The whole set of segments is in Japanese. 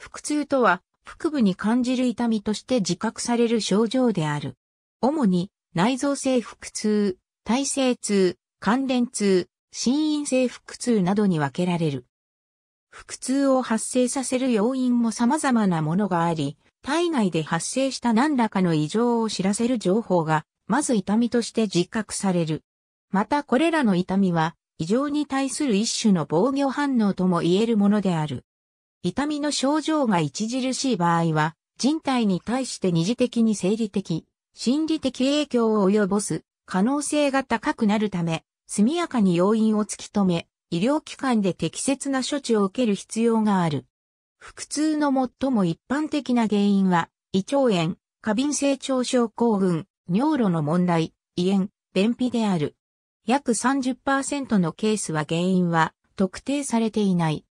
腹痛とは、腹部に感じる痛みとして自覚される症状である。主に、内臓性腹痛、体性痛、関連痛、心因性腹痛などに分けられる。腹痛を発生させる要因も様々なものがあり、体内で発生した何らかの異常を知らせる情報が、まず痛みとして自覚される。またこれらの痛みは、異常に対する一種の防御反応とも言えるものである。痛みの症状が著しい場合は、人体に対して二次的に生理的、心理的影響を及ぼす可能性が高くなるため、速やかに要因を突き止め、医療機関で適切な処置を受ける必要がある。腹痛の最も一般的な原因は、胃腸炎、過敏性腸症候群、尿路の問題、胃炎、便秘である。約30%のケースは原因は特定されていない。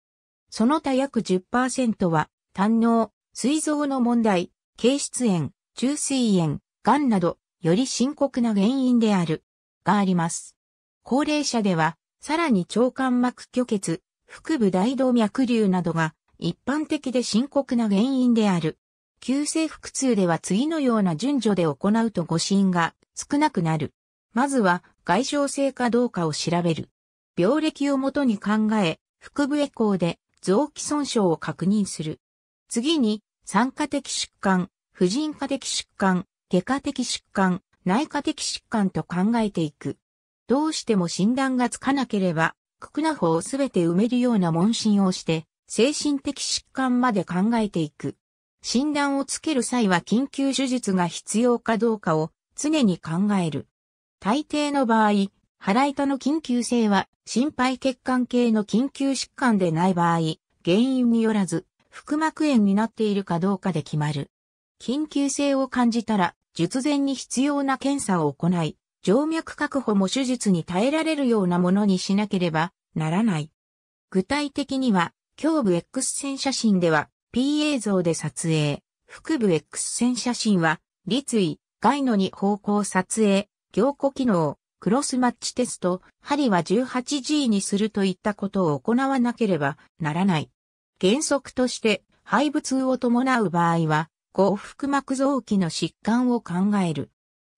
その他約10%は、胆の膵臓の問題、軽質炎、中水炎、癌など、より深刻な原因である、があります。高齢者では、さらに腸管膜拒血、腹部大動脈瘤などが一般的で深刻な原因である。急性腹痛では次のような順序で行うと誤診が少なくなる。まずは外傷性かどうかを調べる。病歴をもとに考え、腹部エコーで臓器損傷を確認する。次に、酸化的疾患、婦人科的疾患、外科的疾患、内科的疾患と考えていく。どうしても診断がつかなければ、クナホをすべて埋めるような問診をして、精神的疾患まで考えていく。診断をつける際は緊急手術が必要かどうかを常に考える。大抵の場合、腹痛の緊急性は、心肺血管系の緊急疾患でない場合、原因によらず、腹膜炎になっているかどうかで決まる。緊急性を感じたら、術前に必要な検査を行い、静脈確保も手術に耐えられるようなものにしなければならない。具体的には、胸部 X 線写真では P 映像で撮影、腹部 X 線写真は立位、外のに方向撮影、凝固機能、クロスマッチテスト、針は 18G にするといったことを行わなければならない。原則として、肺部痛を伴う場合は、幸福膜臓器の疾患を考える。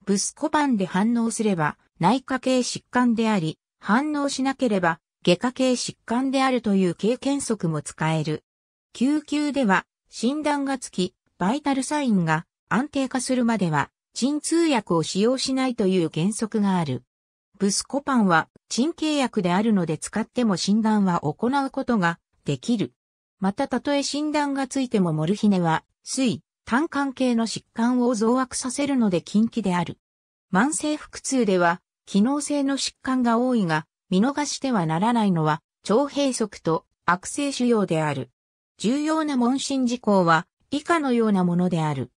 ブスコパンで反応すれば、内科系疾患であり、反応しなければ、外科系疾患であるという経験則も使える。救急では、診断がつき、バイタルサインが安定化するまでは、鎮痛薬を使用しないという原則がある。ブスコパンは鎮痙薬であるので使っても診断は行うことができる。またたとえ診断がついてもモルヒネは、水、胆管系の疾患を増悪させるので禁忌である。慢性腹痛では、機能性の疾患が多いが、見逃してはならないのは、腸閉塞と悪性腫瘍である。重要な問診事項は、以下のようなものである。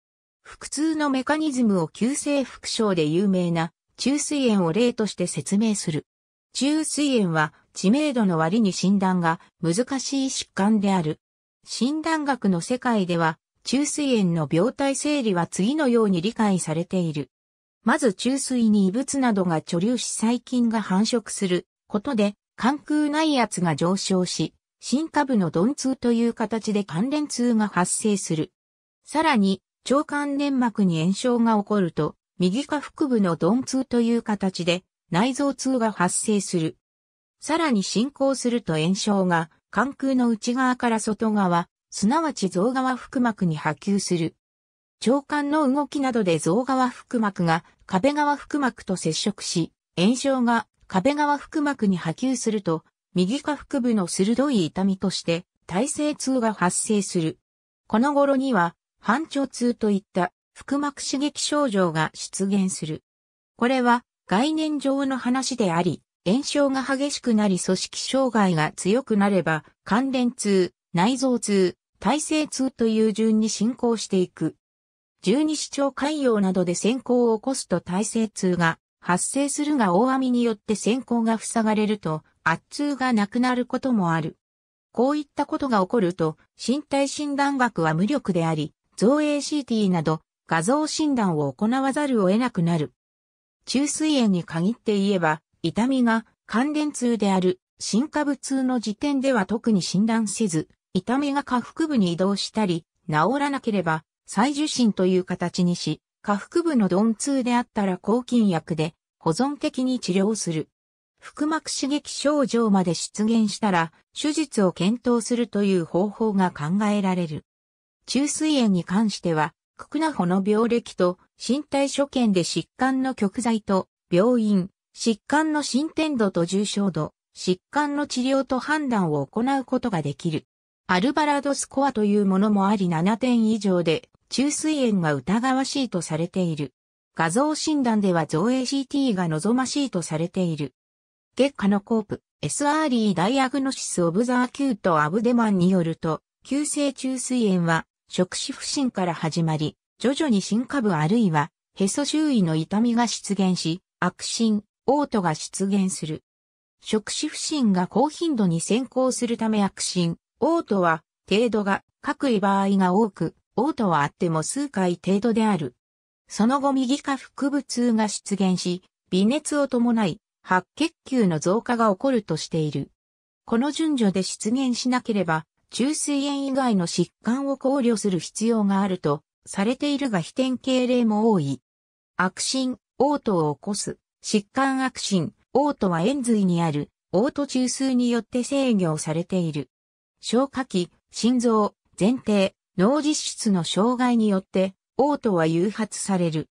腹痛のメカニズムを急性腹症で有名な虫垂炎を例として説明する。虫垂炎は知名度の割に診断が難しい疾患である。診断学の世界では、虫垂炎の病態整理は次のように理解されている。まず虫垂に異物などが貯留し細菌が繁殖することで、関空内圧が上昇し、新株部の鈍痛という形で関連痛が発生する。さらに、腸管粘膜に炎症が起こると、右下腹部の鈍痛という形で内臓痛が発生する。さらに進行すると炎症が肝空の内側から外側、すなわち臓側腹膜に波及する。腸管の動きなどで臓側腹膜が壁側腹膜と接触し、炎症が壁側腹膜に波及すると、右下腹部の鋭い痛みとして、体性痛が発生する。この頃には、反腸痛といった腹膜刺激症状が出現する。これは概念上の話であり、炎症が激しくなり組織障害が強くなれば、関連痛、内臓痛、体制痛という順に進行していく。十二指腸潰瘍などで先行を起こすと体制痛が発生するが大網によって先行が塞がれると圧痛がなくなることもある。こういったことが起こると身体診断学は無力であり、造影 CT など画像診断を行わざるを得なくなる。虫垂炎に限って言えば、痛みが関連痛である進化部痛の時点では特に診断せず、痛みが下腹部に移動したり、治らなければ再受診という形にし、下腹部の鈍痛であったら抗菌薬で保存的に治療する。腹膜刺激症状まで出現したら、手術を検討するという方法が考えられる。虫垂炎に関しては、ククナホの病歴と身体所見で疾患の極在と病院、疾患の進展度と重症度、疾患の治療と判断を行うことができる。アルバラドスコアというものもあり7点以上で虫垂炎が疑わしいとされている。画像診断では造影 CT が望ましいとされている。月下のコープ、S r e ダイアグノシスオブザーキュートアブデマンによると、急性虫垂炎は触手不振から始まり、徐々に進化部あるいは、へそ周囲の痛みが出現し、悪心、嘔吐が出現する。触手不振が高頻度に先行するため悪心、嘔吐は、程度が、各位場合が多く、嘔吐はあっても数回程度である。その後右下腹部痛が出現し、微熱を伴い、白血球の増加が起こるとしている。この順序で出現しなければ、中水炎以外の疾患を考慮する必要があるとされているが非典型例も多い。悪心、嘔吐を起こす、疾患悪心、嘔吐は炎髄にある、嘔吐中枢によって制御されている。消化器、心臓、前提、脳実質の障害によって、嘔吐は誘発される。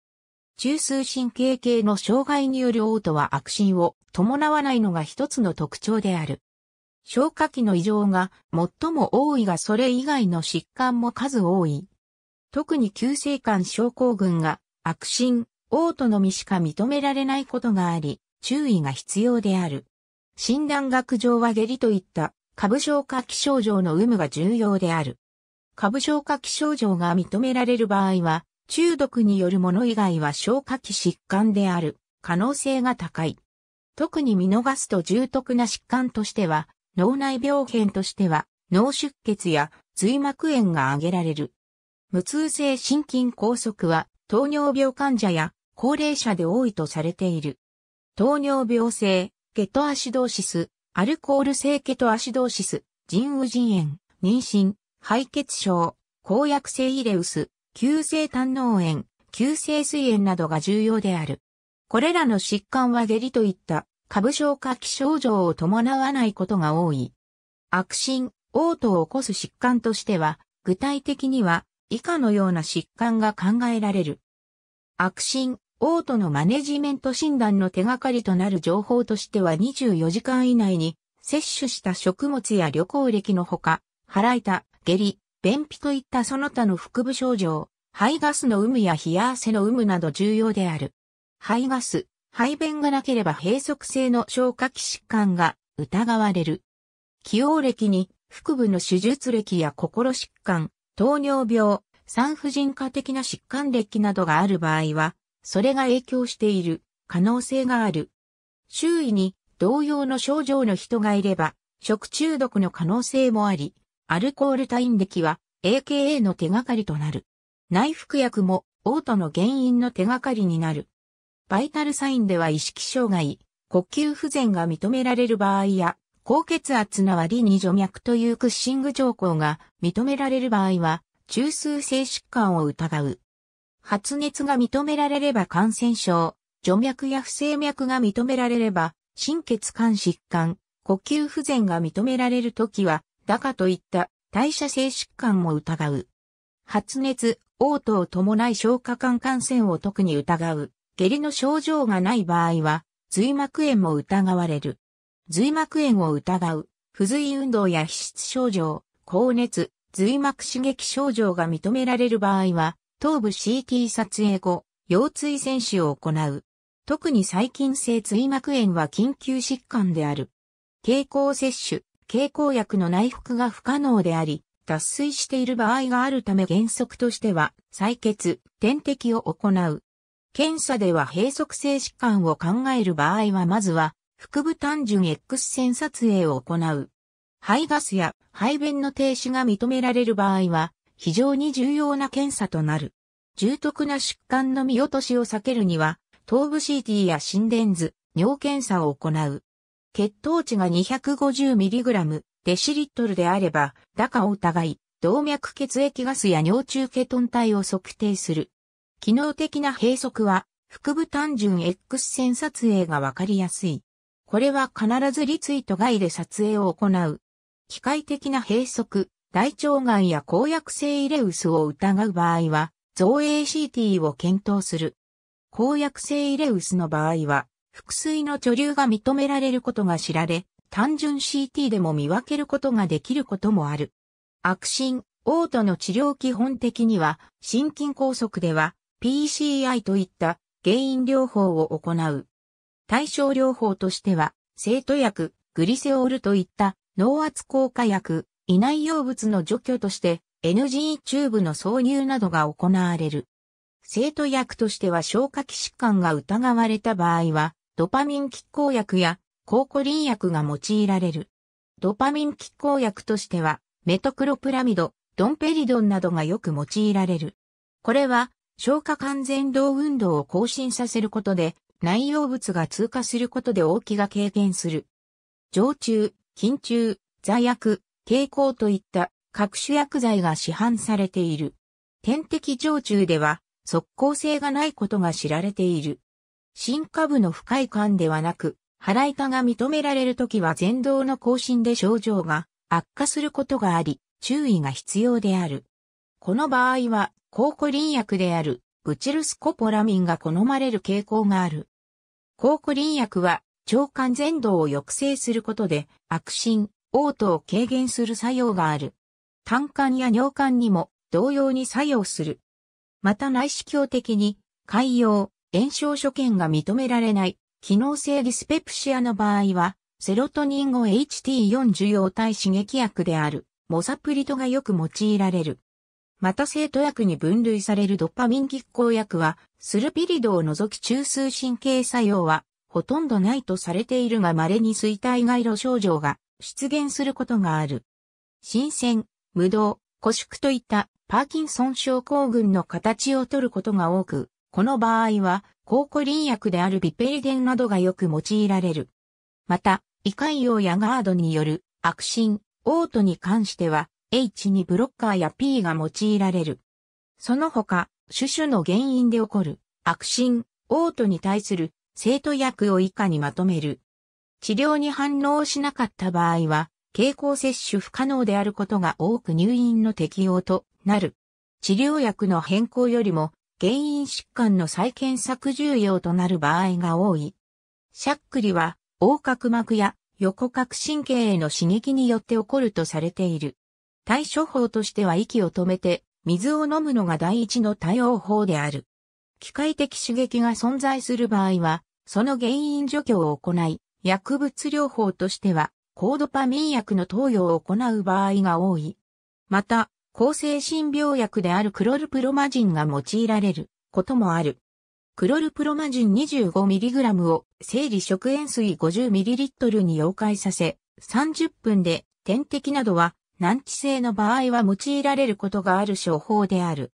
中枢神経系の障害による嘔吐は悪心を伴わないのが一つの特徴である。消化器の異常が最も多いがそれ以外の疾患も数多い。特に急性肝症候群が悪心、嘔吐のみしか認められないことがあり、注意が必要である。診断学上は下痢といった下部消化器症状の有無が重要である。下部消化器症状が認められる場合は、中毒によるもの以外は消化器疾患である可能性が高い。特に見逃すと重篤な疾患としては、脳内病変としては、脳出血や髄膜炎が挙げられる。無痛性心筋梗塞は糖尿病患者や高齢者で多いとされている。糖尿病性、ケトアシドーシス、アルコール性ケトアシドーシス、腎右腎炎、妊娠、敗血症、公約性イレウス、急性胆脳炎、急性膵炎などが重要である。これらの疾患は下痢といった下部症化器症状を伴わないことが多い。悪心、嘔吐を起こす疾患としては、具体的には以下のような疾患が考えられる。悪心、嘔吐のマネジメント診断の手がかりとなる情報としては24時間以内に摂取した食物や旅行歴のほか、腹痛、下痢、便秘といったその他の腹部症状、排ガスの有無や冷や汗の有無など重要である。排ガス、排便がなければ閉塞性の消化器疾患が疑われる。起用歴に腹部の手術歴や心疾患、糖尿病、産婦人科的な疾患歴などがある場合は、それが影響している可能性がある。周囲に同様の症状の人がいれば、食中毒の可能性もあり、アルコール院歴は AKA の手がかりとなる。内服薬も嘔吐の原因の手がかりになる。バイタルサインでは意識障害、呼吸不全が認められる場合や、高血圧な割に除脈というクッシング条項が認められる場合は、中枢性疾患を疑う。発熱が認められれば感染症、除脈や不整脈が認められれば、心血管疾患、呼吸不全が認められるときは、だかといった代謝性疾患も疑う。発熱、嘔吐を伴い消化管感染を特に疑う。下痢の症状がない場合は、髄膜炎も疑われる。髄膜炎を疑う、不随運動や皮質症状、高熱、髄膜刺激症状が認められる場合は、頭部 CT 撮影後、腰椎選手を行う。特に細菌性髄膜炎は緊急疾患である。経口摂取、経口薬の内服が不可能であり、脱水している場合があるため原則としては、採血、点滴を行う。検査では閉塞性疾患を考える場合はまずは、腹部単純 X 線撮影を行う。肺ガスや肺便の停止が認められる場合は、非常に重要な検査となる。重篤な疾患の見落としを避けるには、頭部 CT や心電図、尿検査を行う。血糖値が 250mg デシリットルであれば、打を疑い、動脈血液ガスや尿中ケトン体を測定する。機能的な閉塞は、腹部単純 X 線撮影がわかりやすい。これは必ずリツイート外で撮影を行う。機械的な閉塞、大腸がんや公約性イレウスを疑う場合は、造影 CT を検討する。公約性イレウスの場合は、腹水の貯留が認められることが知られ、単純 CT でも見分けることができることもある。悪心、嘔吐の治療基本的には、心筋梗塞では、PCI といった原因療法を行う。対症療法としては、生徒薬、グリセオールといった脳圧効果薬、胃内容物の除去として NG チューブの挿入などが行われる。生徒薬としては消化器疾患が疑われた場合は、ドパミン拮抗薬や抗コリン薬が用いられる。ドパミン拮抗薬としては、メトクロプラミド、ドンペリドンなどがよく用いられる。これは、消化完全動運動を更新させることで、内容物が通過することで大きが軽減する。常駐、緊中、座薬、蛍光といった各種薬剤が市販されている。点滴常駐では、即効性がないことが知られている。進化部の不快感ではなく、腹痛が認められるときは前動の更新で症状が悪化することがあり、注意が必要である。この場合は抗コリン薬であるブチルスコポラミンが好まれる傾向がある。抗コリン薬は腸管全動を抑制することで悪心、嘔吐を軽減する作用がある。胆管や尿管にも同様に作用する。また内視鏡的に、海洋、炎症所見が認められない、機能性ディスペプシアの場合は、セロトニンを HT4 受容体刺激薬である、モサプリトがよく用いられる。また生徒薬に分類されるドパミン拮抗薬は、スルピリドを除き中枢神経作用は、ほとんどないとされているが稀に衰退外路症状が出現することがある。新鮮、無動、固縮といったパーキンソン症候群の形をとることが多く、この場合は、抗コリン薬であるビペリデンなどがよく用いられる。また、胃潰瘍やガードによる悪心、嘔吐に関しては、H にブロッカーや P が用いられる。その他、種々の原因で起こる、悪心、嘔吐に対する、生徒薬を以下にまとめる。治療に反応しなかった場合は、経口摂取不可能であることが多く入院の適用となる。治療薬の変更よりも原因疾患の再検索重要となる場合が多い。しゃっくりは横隔膜や横隔神経への刺激によって起こるとされている。対処法としては息を止めて、水を飲むのが第一の対応法である。機械的刺激が存在する場合は、その原因除去を行い、薬物療法としては、高ドパミン薬の投与を行う場合が多い。また、抗精神病薬であるクロルプロマジンが用いられることもある。クロルプロマジン 25mg を生理食塩水 50ml に溶解させ、30分で点滴などは難治性の場合は用いられることがある処方である。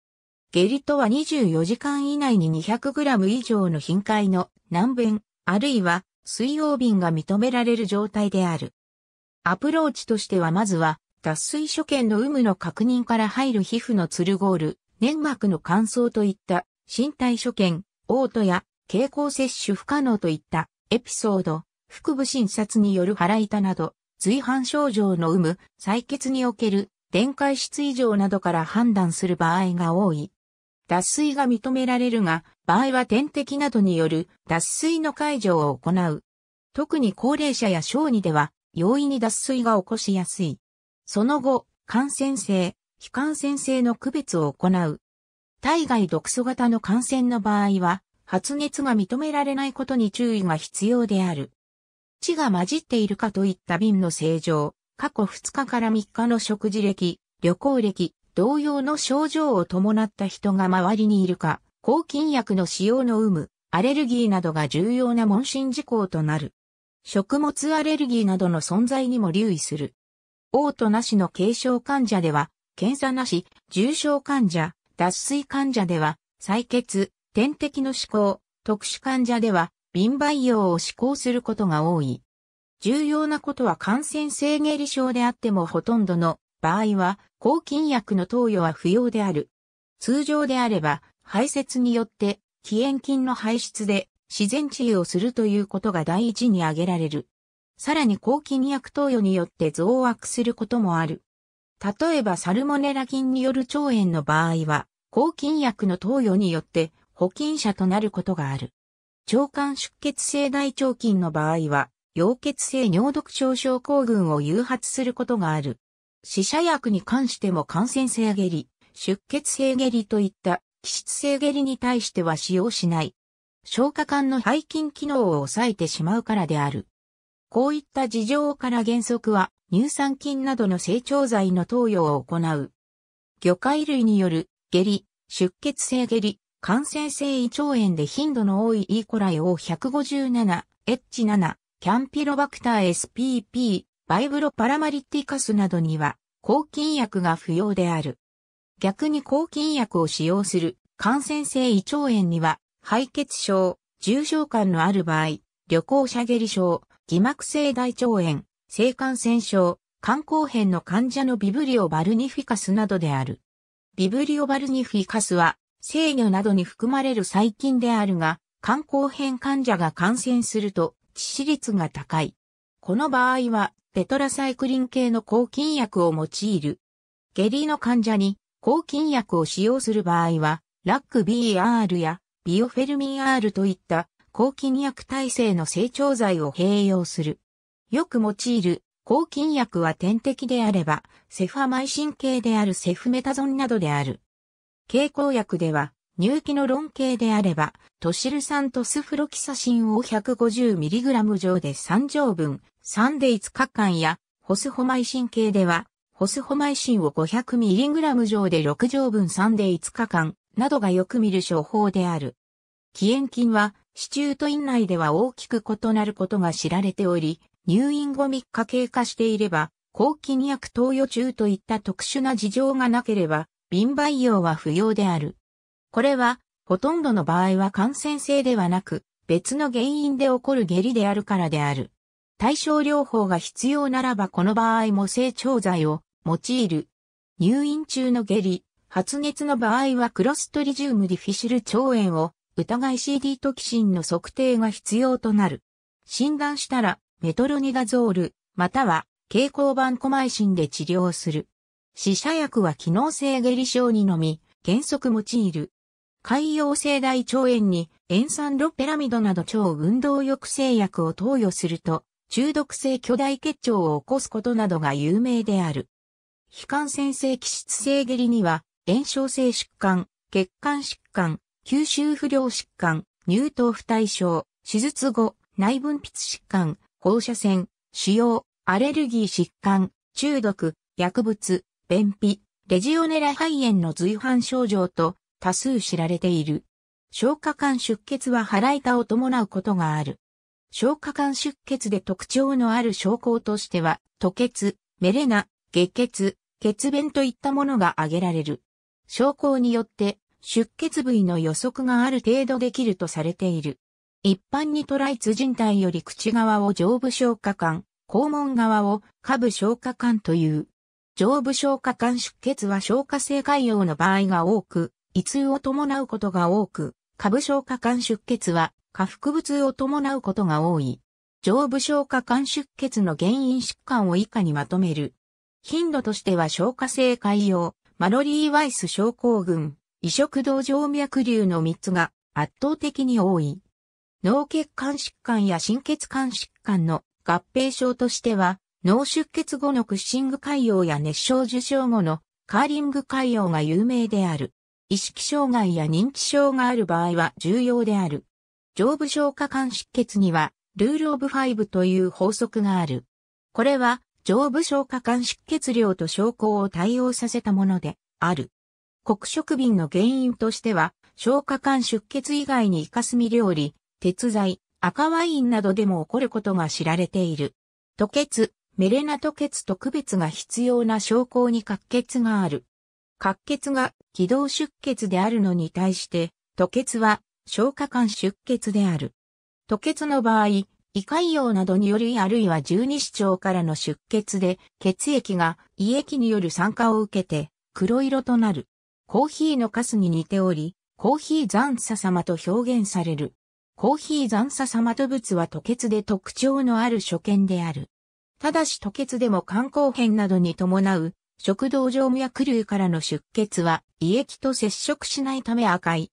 下痢とは24時間以内に 200g 以上の頻回の難便、あるいは水曜便が認められる状態である。アプローチとしてはまずは、脱水所見の有無の確認から入る皮膚のツルゴール、粘膜の乾燥といった身体所見、嘔吐や経口摂取不可能といったエピソード、腹部診察による腹痛など、随伴症状の有無、採血における電解質異常などから判断する場合が多い。脱水が認められるが、場合は点滴などによる脱水の解除を行う。特に高齢者や小児では、容易に脱水が起こしやすい。その後、感染性、非感染性の区別を行う。体外毒素型の感染の場合は、発熱が認められないことに注意が必要である。死が混じっているかといった便の正常、過去2日から3日の食事歴、旅行歴、同様の症状を伴った人が周りにいるか、抗菌薬の使用の有無、アレルギーなどが重要な問診事項となる。食物アレルギーなどの存在にも留意する。嘔吐なしの軽症患者では、検査なし、重症患者、脱水患者では、採血、点滴の施行、特殊患者では、瓶培養を施行することが多い。重要なことは感染性下痢症であってもほとんどの場合は抗菌薬の投与は不要である。通常であれば排泄によって起炎菌の排出で自然治癒をするということが第一に挙げられる。さらに抗菌薬投与によって増悪することもある。例えばサルモネラ菌による腸炎の場合は、抗菌薬の投与によって保菌者となることがある。腸管出血性大腸菌の場合は、溶血性尿毒症症候群を誘発することがある。死者薬に関しても感染性下痢、出血性下痢といった気質性下痢に対しては使用しない。消化管の背筋機能を抑えてしまうからである。こういった事情から原則は乳酸菌などの成長剤の投与を行う。魚介類による下痢、出血性下痢、感染性胃腸炎で頻度の多い E. コライ O157、H7、キャンピロバクター SPP、バイブロパラマリティカスなどには、抗菌薬が不要である。逆に抗菌薬を使用する感染性胃腸炎には、敗血症、重症感のある場合、旅行者下痢症、偽膜性大腸炎、性感染症、肝硬変の患者のビブリオバルニフィカスなどである。ビブリオバルニフィカスは制御などに含まれる細菌であるが、肝硬変患者が感染すると致死率が高い。この場合は、ペトラサイクリン系の抗菌薬を用いる。下痢の患者に抗菌薬を使用する場合は、ラック BR やビオフェルミン R といった抗菌薬耐性の成長剤を併用する。よく用いる抗菌薬は点滴であれば、セファマイシン系であるセフメタゾンなどである。経口薬では、乳気の論形であれば、トシル酸とスフロキサシンを 150mg 上で3錠分、3で5日間や、ホスホマイシン系では、ホスホマイシンを 500mg 上で6錠分3で5日間、などがよく見る処方である。起炎菌は、市中と院内では大きく異なることが知られており、入院後3日経過していれば、抗菌薬投与中といった特殊な事情がなければ、瓶培養は不要である。これは、ほとんどの場合は感染性ではなく、別の原因で起こる下痢であるからである。対症療法が必要ならばこの場合も成長剤を用いる。入院中の下痢、発熱の場合はクロストリジウムディフィシル腸炎を疑い CD トキシンの測定が必要となる。診断したらメトロニダゾール、または蛍光板コマイシンで治療する。死者薬は機能性下痢症にのみ、原則用いる。海洋性大腸炎に塩酸ロペラミドなど腸運動抑制薬を投与すると、中毒性巨大結腸を起こすことなどが有名である。非感染性気質性下痢には、炎症性疾患、血管疾患、吸収不良疾患、乳頭不対症、手術後、内分泌疾患、放射線、腫瘍、アレルギー疾患、中毒、薬物、便秘、レジオネラ肺炎の随伴症状と多数知られている。消化管出血は腹痛を伴うことがある。消化管出血で特徴のある症候としては、吐血、メレナ、下血、血便といったものが挙げられる。症候によって出血部位の予測がある程度できるとされている。一般にトライツ人体より口側を上部消化管、肛門側を下部消化管という。上部消化管出血は消化性潰瘍の場合が多く、胃痛を伴うことが多く、下部消化管出血は下腹部痛を伴うことが多い。上部消化管出血の原因疾患を以下にまとめる。頻度としては消化性潰瘍、マロリー・ワイス症候群、移植道静脈瘤の3つが圧倒的に多い。脳血管疾患や心血管疾患の合併症としては、脳出血後のクッシング潰瘍や熱傷受傷後のカーリング潰瘍が有名である。意識障害や認知症がある場合は重要である。上部消化管出血には、ルールオブファイブという法則がある。これは、上部消化管出血量と症候を対応させたもので、ある。黒色瓶の原因としては、消化管出血以外にイカスミ料理、鉄剤、赤ワインなどでも起こることが知られている。吐血、メレナと血と区別が必要な症候に滑血がある。滑血が気道出血であるのに対して、吐血は消化管出血である。吐血の場合、胃潰瘍などによりあるいは十二指腸からの出血で、血液が胃液による酸化を受けて黒色となる。コーヒーのカスに似ており、コーヒー残差様と表現される。コーヒー残差様と物は吐血で特徴のある所見である。ただし吐血でも肝硬変などに伴う、食道上脈薬流からの出血は、胃液と接触しないため赤い。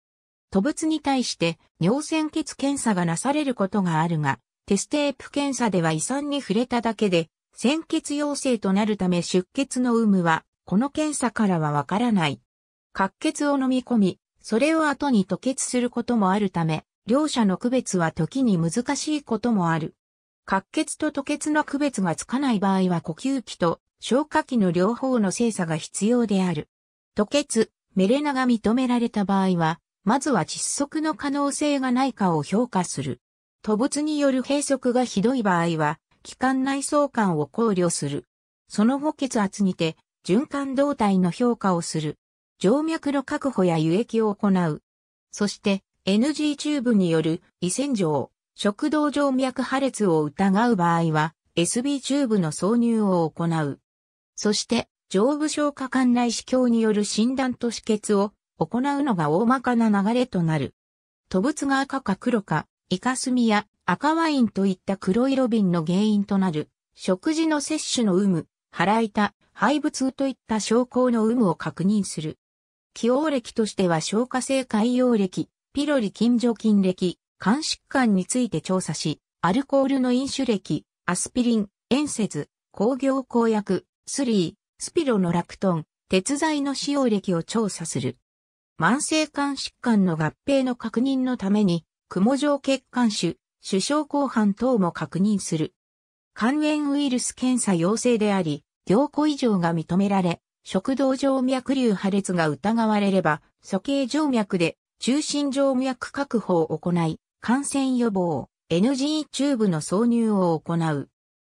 吐物に対して尿潜血検査がなされることがあるが、テステープ検査では胃酸に触れただけで、潜血陽性となるため出血の有無は、この検査からはわからない。滑血を飲み込み、それを後に吐血することもあるため、両者の区別は時に難しいこともある。滑血と吐血の区別がつかない場合は呼吸器と消化器の両方の精査が必要である。吐血、メレナが認められた場合は、まずは窒息の可能性がないかを評価する。吐物による閉塞がひどい場合は、気管内相関を考慮する。その後血圧にて、循環動態の評価をする。静脈の確保や輸液を行う。そして、NG チューブによる胃洗浄、食道静脈破裂を疑う場合は、SB チューブの挿入を行う。そして、上部消化管内視鏡による診断と止血を行うのが大まかな流れとなる。吐物が赤か黒か、イカスミや赤ワインといった黒色瓶の原因となる、食事の摂取の有無、腹痛、肺物といった症候の有無を確認する。起用歴としては消化性海洋歴、ピロリ菌除菌歴、肝疾患について調査し、アルコールの飲酒歴、アスピリン、塩節、工業公薬、スリー、スピロのラクトン、鉄剤の使用歴を調査する。慢性肝疾患の合併の確認のために、雲状血管腫、首相後半等も確認する。肝炎ウイルス検査陽性であり、凝固異常が認められ、食道静脈瘤破裂が疑われれば、鼠径静脈で中心静脈確保を行い、感染予防、NG チューブの挿入を行う。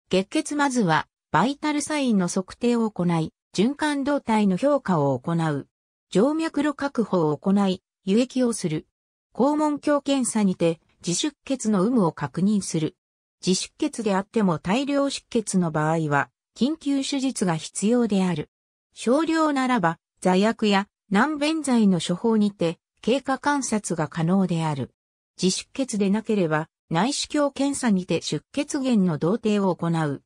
月血まずは、バイタルサインの測定を行い、循環動態の評価を行う。静脈路確保を行い、輸液をする。肛門鏡検査にて、自出血の有無を確認する。自出血であっても大量出血の場合は、緊急手術が必要である。少量ならば、座薬や難便剤の処方にて、経過観察が可能である。自出血でなければ、内視鏡検査にて出血源の同定を行う。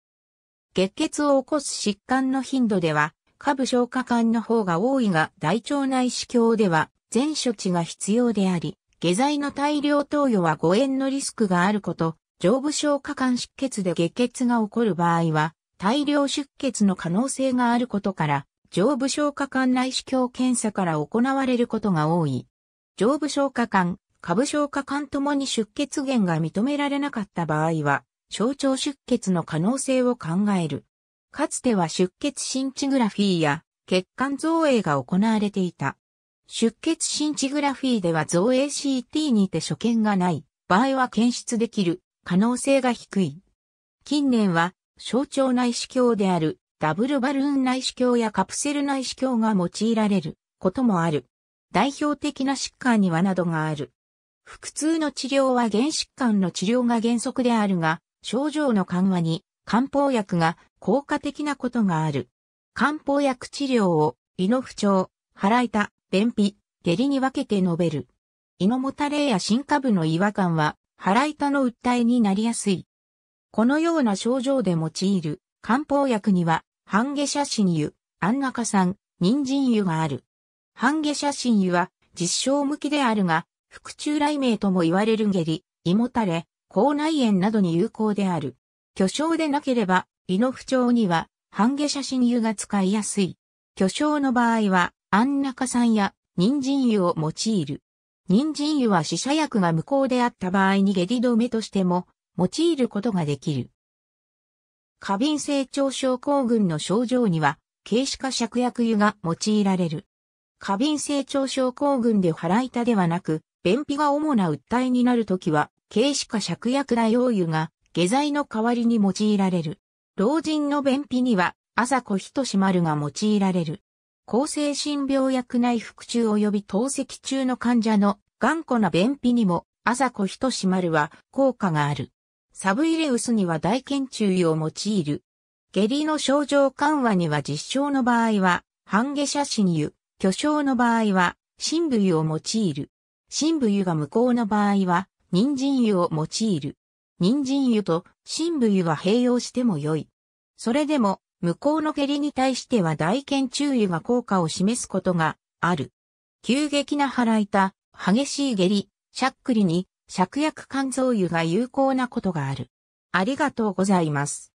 月血を起こす疾患の頻度では、下部消化管の方が多いが、大腸内視鏡では、全処置が必要であり、下剤の大量投与は誤嚥のリスクがあること、上部消化管出血で下血が起こる場合は、大量出血の可能性があることから、上部消化管内視鏡検査から行われることが多い。上部消化管、株消化管ともに出血源が認められなかった場合は、小腸出血の可能性を考える。かつては出血新地グラフィーや血管造影が行われていた。出血新地グラフィーでは造影 CT にて所見がない場合は検出できる可能性が低い。近年は小腸内視鏡であるダブルバルーン内視鏡やカプセル内視鏡が用いられることもある。代表的な疾患にはなどがある。腹痛の治療は原疾患の治療が原則であるが、症状の緩和に漢方薬が効果的なことがある。漢方薬治療を胃の不調、腹痛、便秘、下痢に分けて述べる。胃のもたれや進化部の違和感は腹痛の訴えになりやすい。このような症状で用いる漢方薬には、半下写真油、安中酸、人参油がある。半下写真油は実証向きであるが、腹中雷鳴とも言われる下痢、胃もたれ、口内炎などに有効である。巨匠でなければ、胃の不調には、半下写真油が使いやすい。巨匠の場合は、安中酸や人参油を用いる。人参油は死者薬が無効であった場合に下痢止めとしても、用いることができる。過敏性腸症候群の症状には、軽視化芍薬油が用いられる。過敏性腸症候群で腹痛ではなく、便秘が主な訴えになるときは、軽視か芍薬大用油が下剤の代わりに用いられる。老人の便秘には、朝子ひとし丸が用いられる。抗精神病薬内腹中及び透析中の患者の頑固な便秘にも、朝子ひとし丸は効果がある。サブイレウスには大腱注意を用いる。下痢の症状緩和には実証の場合は、半下斜死に油、巨症の場合は、深部油を用いる。深部湯が無効の場合は、人参湯を用いる。人参湯と深部湯は併用しても良い。それでも、無効の下痢に対しては大腱中湯が効果を示すことがある。急激な腹痛、激しい下痢、しゃっくりに、芍薬肝臓油が有効なことがある。ありがとうございます。